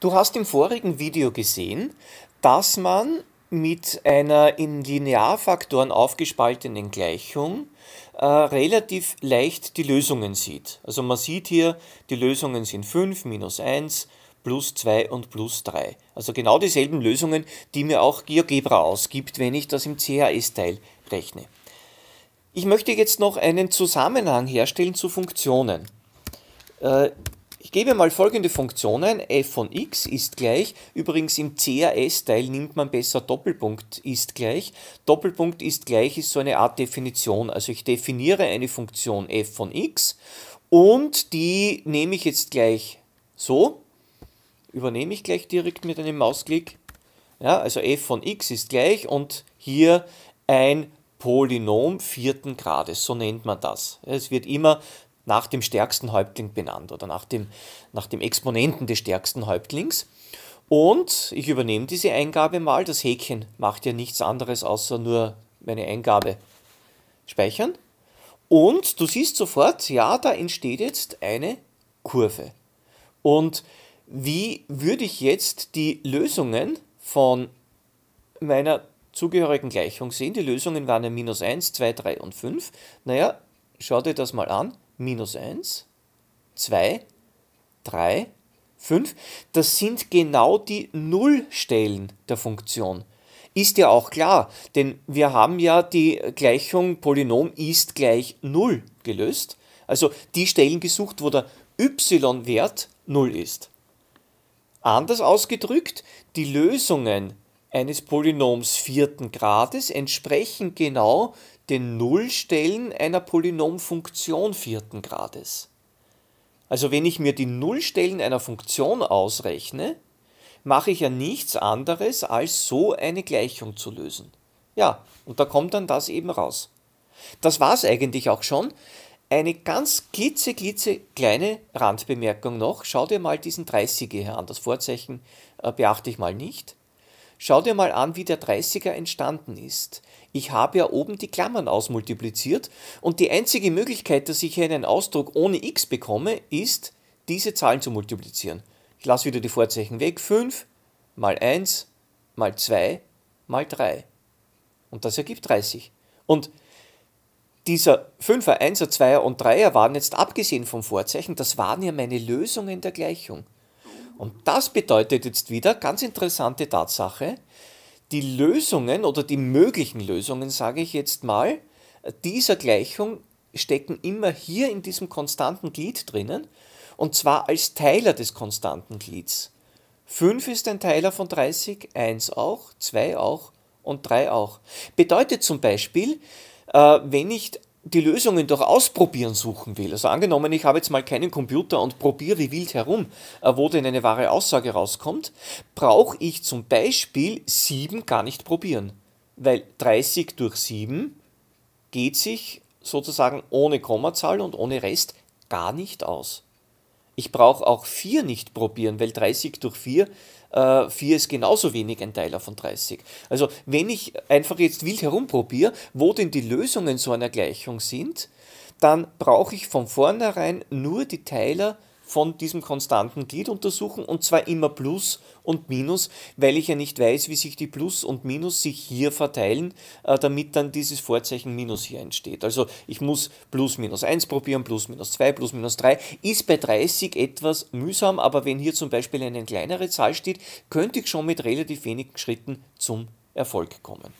Du hast im vorigen Video gesehen, dass man mit einer in Linearfaktoren aufgespaltenen Gleichung äh, relativ leicht die Lösungen sieht. Also man sieht hier, die Lösungen sind 5 minus 1 plus 2 und plus 3. Also genau dieselben Lösungen, die mir auch GeoGebra ausgibt, wenn ich das im CHS-Teil rechne. Ich möchte jetzt noch einen Zusammenhang herstellen zu Funktionen. Äh, ich gebe mal folgende Funktionen. f von x ist gleich. Übrigens im CRS-Teil nimmt man besser Doppelpunkt ist gleich. Doppelpunkt ist gleich ist so eine Art Definition. Also ich definiere eine Funktion f von x und die nehme ich jetzt gleich so. Übernehme ich gleich direkt mit einem Mausklick. Ja, also f von x ist gleich und hier ein Polynom vierten Grades, so nennt man das. Es wird immer nach dem stärksten Häuptling benannt oder nach dem, nach dem Exponenten des stärksten Häuptlings. Und ich übernehme diese Eingabe mal. Das Häkchen macht ja nichts anderes, außer nur meine Eingabe speichern. Und du siehst sofort, ja, da entsteht jetzt eine Kurve. Und wie würde ich jetzt die Lösungen von meiner zugehörigen Gleichung sehen? Die Lösungen waren ja minus 1, 2, 3 und 5. Naja, schau dir das mal an minus 1, 2, 3, 5. Das sind genau die Nullstellen der Funktion. Ist ja auch klar, denn wir haben ja die Gleichung Polynom ist gleich 0 gelöst. Also die Stellen gesucht, wo der y-Wert 0 ist. Anders ausgedrückt, die Lösungen eines Polynoms vierten Grades entsprechen genau den Nullstellen einer Polynomfunktion vierten Grades. Also wenn ich mir die Nullstellen einer Funktion ausrechne, mache ich ja nichts anderes, als so eine Gleichung zu lösen. Ja, und da kommt dann das eben raus. Das war es eigentlich auch schon. Eine ganz glitzeglitze kleine Randbemerkung noch. Schau dir mal diesen 30er hier an. Das Vorzeichen äh, beachte ich mal nicht. Schau dir mal an, wie der 30er entstanden ist. Ich habe ja oben die Klammern ausmultipliziert und die einzige Möglichkeit, dass ich hier einen Ausdruck ohne x bekomme, ist, diese Zahlen zu multiplizieren. Ich lasse wieder die Vorzeichen weg. 5 mal 1 mal 2 mal 3. Und das ergibt 30. Und dieser 5er, 1er, 2er und 3er waren jetzt abgesehen vom Vorzeichen, das waren ja meine Lösungen der Gleichung. Und das bedeutet jetzt wieder, ganz interessante Tatsache, die Lösungen oder die möglichen Lösungen, sage ich jetzt mal, dieser Gleichung stecken immer hier in diesem konstanten Glied drinnen und zwar als Teiler des konstanten Glieds. 5 ist ein Teiler von 30, 1 auch, 2 auch und 3 auch. Bedeutet zum Beispiel, äh, wenn ich die Lösungen durch Ausprobieren suchen will. Also angenommen, ich habe jetzt mal keinen Computer und probiere wie wild herum, äh, wo denn eine wahre Aussage rauskommt, brauche ich zum Beispiel 7 gar nicht probieren. Weil 30 durch 7 geht sich sozusagen ohne Kommazahl und ohne Rest gar nicht aus. Ich brauche auch 4 nicht probieren, weil 30 durch 4, 4 äh, ist genauso wenig ein Teiler von 30. Also wenn ich einfach jetzt wild herumprobiere, wo denn die Lösungen so einer Gleichung sind, dann brauche ich von vornherein nur die Teiler von diesem konstanten Glied untersuchen und zwar immer Plus und Minus, weil ich ja nicht weiß, wie sich die Plus und Minus sich hier verteilen, äh, damit dann dieses Vorzeichen Minus hier entsteht. Also ich muss Plus Minus 1 probieren, Plus Minus 2, Plus Minus 3. Ist bei 30 etwas mühsam, aber wenn hier zum Beispiel eine kleinere Zahl steht, könnte ich schon mit relativ wenigen Schritten zum Erfolg kommen.